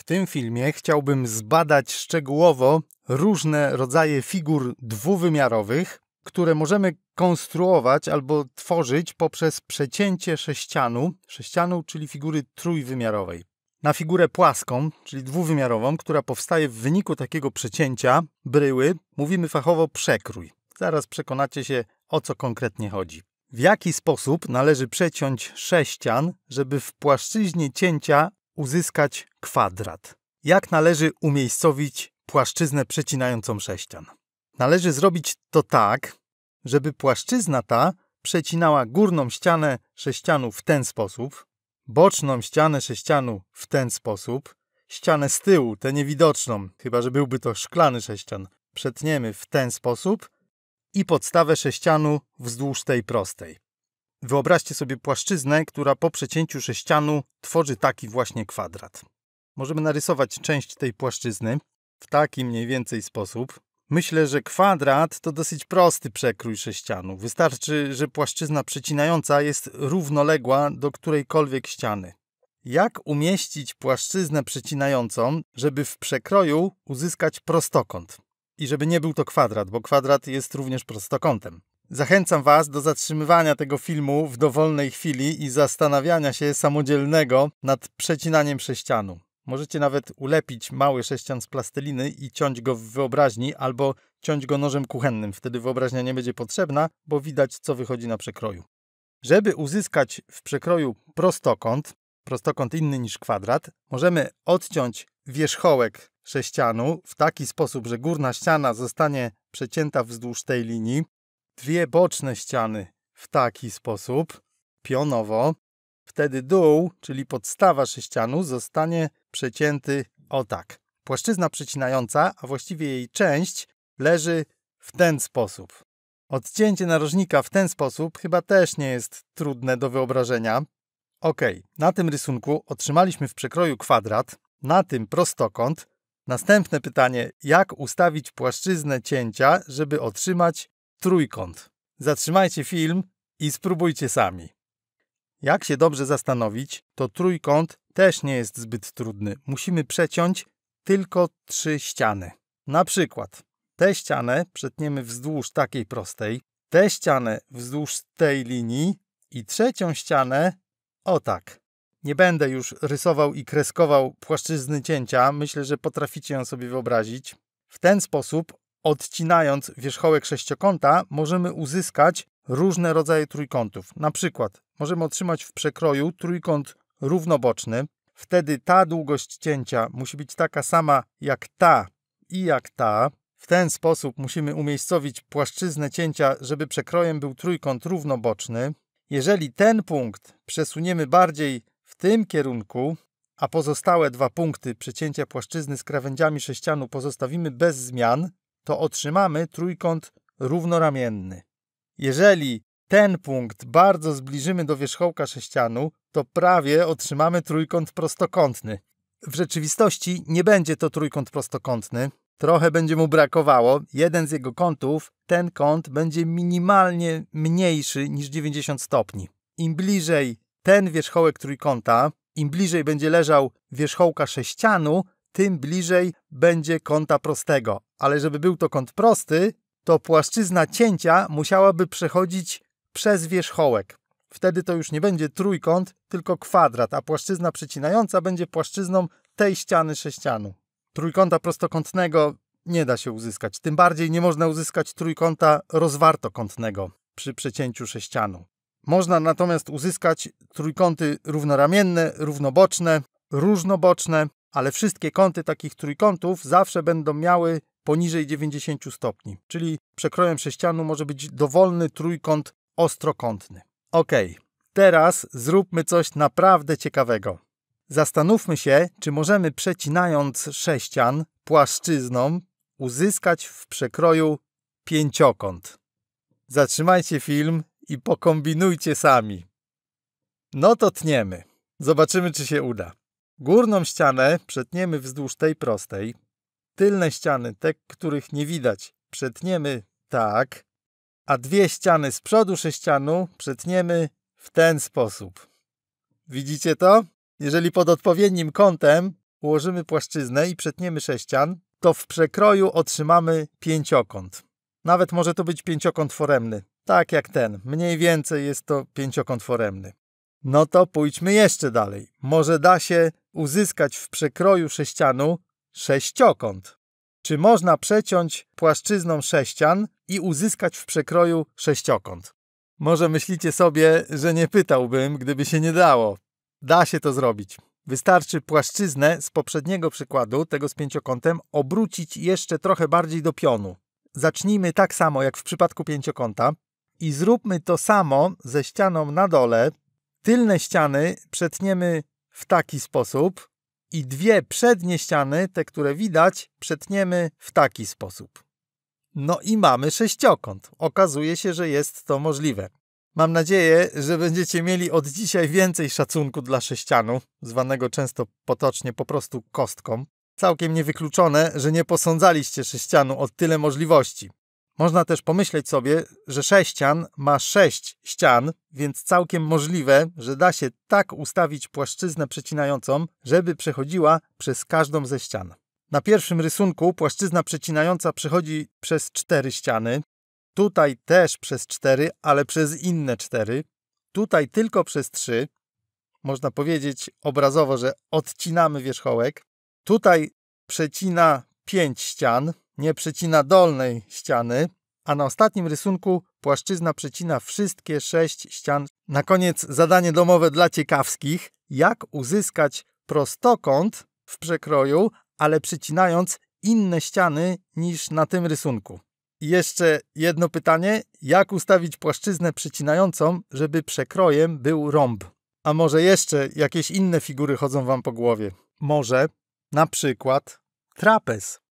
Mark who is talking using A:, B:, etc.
A: W tym filmie chciałbym zbadać szczegółowo różne rodzaje figur dwuwymiarowych, które możemy konstruować albo tworzyć poprzez przecięcie sześcianu, sześcianu, czyli figury trójwymiarowej. Na figurę płaską, czyli dwuwymiarową, która powstaje w wyniku takiego przecięcia bryły, mówimy fachowo przekrój. Zaraz przekonacie się, o co konkretnie chodzi. W jaki sposób należy przeciąć sześcian, żeby w płaszczyźnie cięcia uzyskać kwadrat? Jak należy umiejscowić płaszczyznę przecinającą sześcian? Należy zrobić to tak, żeby płaszczyzna ta przecinała górną ścianę sześcianu w ten sposób, boczną ścianę sześcianu w ten sposób, ścianę z tyłu, tę niewidoczną, chyba że byłby to szklany sześcian, przetniemy w ten sposób i podstawę sześcianu wzdłuż tej prostej. Wyobraźcie sobie płaszczyznę, która po przecięciu sześcianu tworzy taki właśnie kwadrat. Możemy narysować część tej płaszczyzny w taki mniej więcej sposób. Myślę, że kwadrat to dosyć prosty przekrój sześcianu. Wystarczy, że płaszczyzna przecinająca jest równoległa do którejkolwiek ściany. Jak umieścić płaszczyznę przecinającą, żeby w przekroju uzyskać prostokąt? I żeby nie był to kwadrat, bo kwadrat jest również prostokątem. Zachęcam Was do zatrzymywania tego filmu w dowolnej chwili i zastanawiania się samodzielnego nad przecinaniem sześcianu. Możecie nawet ulepić mały sześcian z plasteliny i ciąć go w wyobraźni albo ciąć go nożem kuchennym. Wtedy wyobraźnia nie będzie potrzebna, bo widać co wychodzi na przekroju. Żeby uzyskać w przekroju prostokąt, prostokąt inny niż kwadrat, możemy odciąć wierzchołek sześcianu w taki sposób, że górna ściana zostanie przecięta wzdłuż tej linii, dwie boczne ściany w taki sposób, pionowo. Wtedy dół, czyli podstawa sześcianu, zostanie przecięty o tak. Płaszczyzna przecinająca, a właściwie jej część, leży w ten sposób. Odcięcie narożnika w ten sposób chyba też nie jest trudne do wyobrażenia. Ok, na tym rysunku otrzymaliśmy w przekroju kwadrat, na tym prostokąt. Następne pytanie, jak ustawić płaszczyznę cięcia, żeby otrzymać trójkąt. Zatrzymajcie film i spróbujcie sami. Jak się dobrze zastanowić, to trójkąt też nie jest zbyt trudny. Musimy przeciąć tylko trzy ściany. Na przykład tę ścianę przetniemy wzdłuż takiej prostej, tę ścianę wzdłuż tej linii i trzecią ścianę o tak. Nie będę już rysował i kreskował płaszczyzny cięcia. Myślę, że potraficie ją sobie wyobrazić. W ten sposób Odcinając wierzchołek sześciokąta, możemy uzyskać różne rodzaje trójkątów. Na przykład możemy otrzymać w przekroju trójkąt równoboczny. Wtedy ta długość cięcia musi być taka sama jak ta i jak ta. W ten sposób musimy umiejscowić płaszczyznę cięcia, żeby przekrojem był trójkąt równoboczny. Jeżeli ten punkt przesuniemy bardziej w tym kierunku, a pozostałe dwa punkty przecięcia płaszczyzny z krawędziami sześcianu pozostawimy bez zmian, to otrzymamy trójkąt równoramienny. Jeżeli ten punkt bardzo zbliżymy do wierzchołka sześcianu, to prawie otrzymamy trójkąt prostokątny. W rzeczywistości nie będzie to trójkąt prostokątny. Trochę będzie mu brakowało. Jeden z jego kątów, ten kąt, będzie minimalnie mniejszy niż 90 stopni. Im bliżej ten wierzchołek trójkąta, im bliżej będzie leżał wierzchołka sześcianu, tym bliżej będzie kąta prostego. Ale żeby był to kąt prosty, to płaszczyzna cięcia musiałaby przechodzić przez wierzchołek. Wtedy to już nie będzie trójkąt, tylko kwadrat, a płaszczyzna przecinająca będzie płaszczyzną tej ściany sześcianu. Trójkąta prostokątnego nie da się uzyskać, tym bardziej nie można uzyskać trójkąta rozwartokątnego przy przecięciu sześcianu. Można natomiast uzyskać trójkąty równoramienne, równoboczne, różnoboczne, ale wszystkie kąty takich trójkątów zawsze będą miały poniżej 90 stopni, czyli przekrojem sześcianu może być dowolny trójkąt ostrokątny. Ok, teraz zróbmy coś naprawdę ciekawego. Zastanówmy się, czy możemy przecinając sześcian płaszczyzną uzyskać w przekroju pięciokąt. Zatrzymajcie film i pokombinujcie sami. No to tniemy. Zobaczymy, czy się uda. Górną ścianę przetniemy wzdłuż tej prostej. Tylne ściany, te, których nie widać, przetniemy tak, a dwie ściany z przodu sześcianu przetniemy w ten sposób. Widzicie to? Jeżeli pod odpowiednim kątem ułożymy płaszczyznę i przetniemy sześcian, to w przekroju otrzymamy pięciokąt. Nawet może to być pięciokąt foremny, tak jak ten. Mniej więcej jest to pięciokąt foremny. No to pójdźmy jeszcze dalej. Może da się uzyskać w przekroju sześcianu sześciokąt. Czy można przeciąć płaszczyzną sześcian i uzyskać w przekroju sześciokąt? Może myślicie sobie, że nie pytałbym, gdyby się nie dało. Da się to zrobić. Wystarczy płaszczyznę z poprzedniego przykładu, tego z pięciokątem, obrócić jeszcze trochę bardziej do pionu. Zacznijmy tak samo jak w przypadku pięciokąta i zróbmy to samo ze ścianą na dole, tylne ściany przetniemy w taki sposób i dwie przednie ściany, te które widać, przetniemy w taki sposób. No i mamy sześciokąt. Okazuje się, że jest to możliwe. Mam nadzieję, że będziecie mieli od dzisiaj więcej szacunku dla sześcianu, zwanego często potocznie po prostu kostką. Całkiem niewykluczone, że nie posądzaliście sześcianu o tyle możliwości. Można też pomyśleć sobie, że sześcian ma sześć ścian, więc całkiem możliwe, że da się tak ustawić płaszczyznę przecinającą, żeby przechodziła przez każdą ze ścian. Na pierwszym rysunku płaszczyzna przecinająca przechodzi przez cztery ściany, tutaj też przez cztery, ale przez inne cztery, tutaj tylko przez trzy. Można powiedzieć obrazowo, że odcinamy wierzchołek. Tutaj przecina pięć ścian, nie przecina dolnej ściany, a na ostatnim rysunku płaszczyzna przecina wszystkie sześć ścian. Na koniec zadanie domowe dla ciekawskich, jak uzyskać prostokąt w przekroju, ale przycinając inne ściany niż na tym rysunku. I jeszcze jedno pytanie, jak ustawić płaszczyznę przycinającą, żeby przekrojem był rąb? A może jeszcze jakieś inne figury chodzą Wam po głowie? Może na przykład trapez.